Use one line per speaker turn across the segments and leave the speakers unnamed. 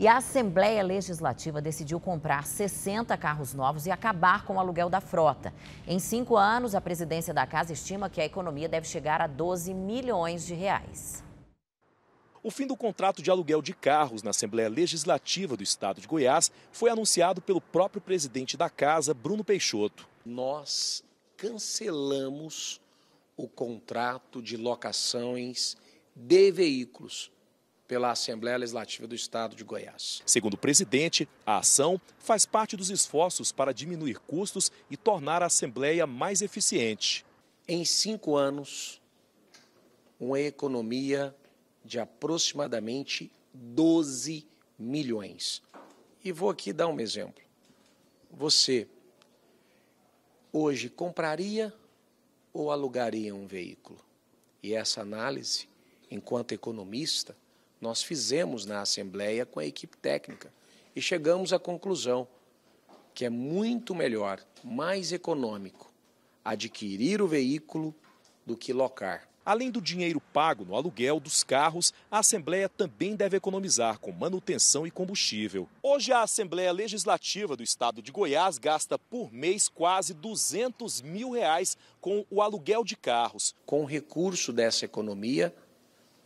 E a Assembleia Legislativa decidiu comprar 60 carros novos e acabar com o aluguel da frota. Em cinco anos, a presidência da casa estima que a economia deve chegar a 12 milhões de reais.
O fim do contrato de aluguel de carros na Assembleia Legislativa do Estado de Goiás foi anunciado pelo próprio presidente da casa, Bruno Peixoto. Nós cancelamos o contrato de
locações de veículos pela Assembleia Legislativa do Estado de
Goiás. Segundo o presidente, a ação faz parte dos esforços para diminuir custos e tornar a Assembleia mais eficiente. Em cinco anos,
uma economia de aproximadamente 12 milhões. E vou aqui dar um exemplo. Você hoje compraria ou alugaria um veículo? E essa análise, enquanto economista, nós fizemos na Assembleia com a equipe técnica e chegamos à conclusão que é muito melhor, mais
econômico, adquirir o veículo do que locar. Além do dinheiro pago no aluguel dos carros, a Assembleia também deve economizar com manutenção e combustível. Hoje, a Assembleia Legislativa do Estado de Goiás gasta por mês quase 200 mil reais com o aluguel de carros. Com o recurso dessa
economia,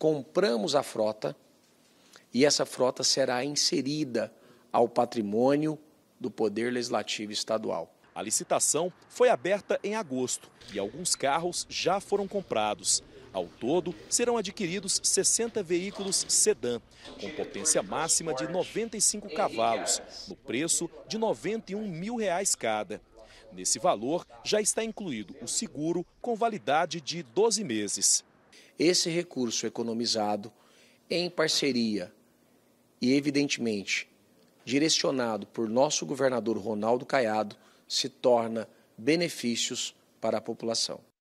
compramos a frota e essa frota será
inserida ao patrimônio do Poder Legislativo Estadual. A licitação foi aberta em agosto e alguns carros já foram comprados. Ao todo, serão adquiridos 60 veículos sedã, com potência máxima de 95 cavalos, no preço de R$ 91 mil reais cada. Nesse valor, já está incluído o seguro com validade de 12 meses esse recurso economizado em parceria e,
evidentemente, direcionado por nosso governador Ronaldo Caiado, se torna benefícios para a população.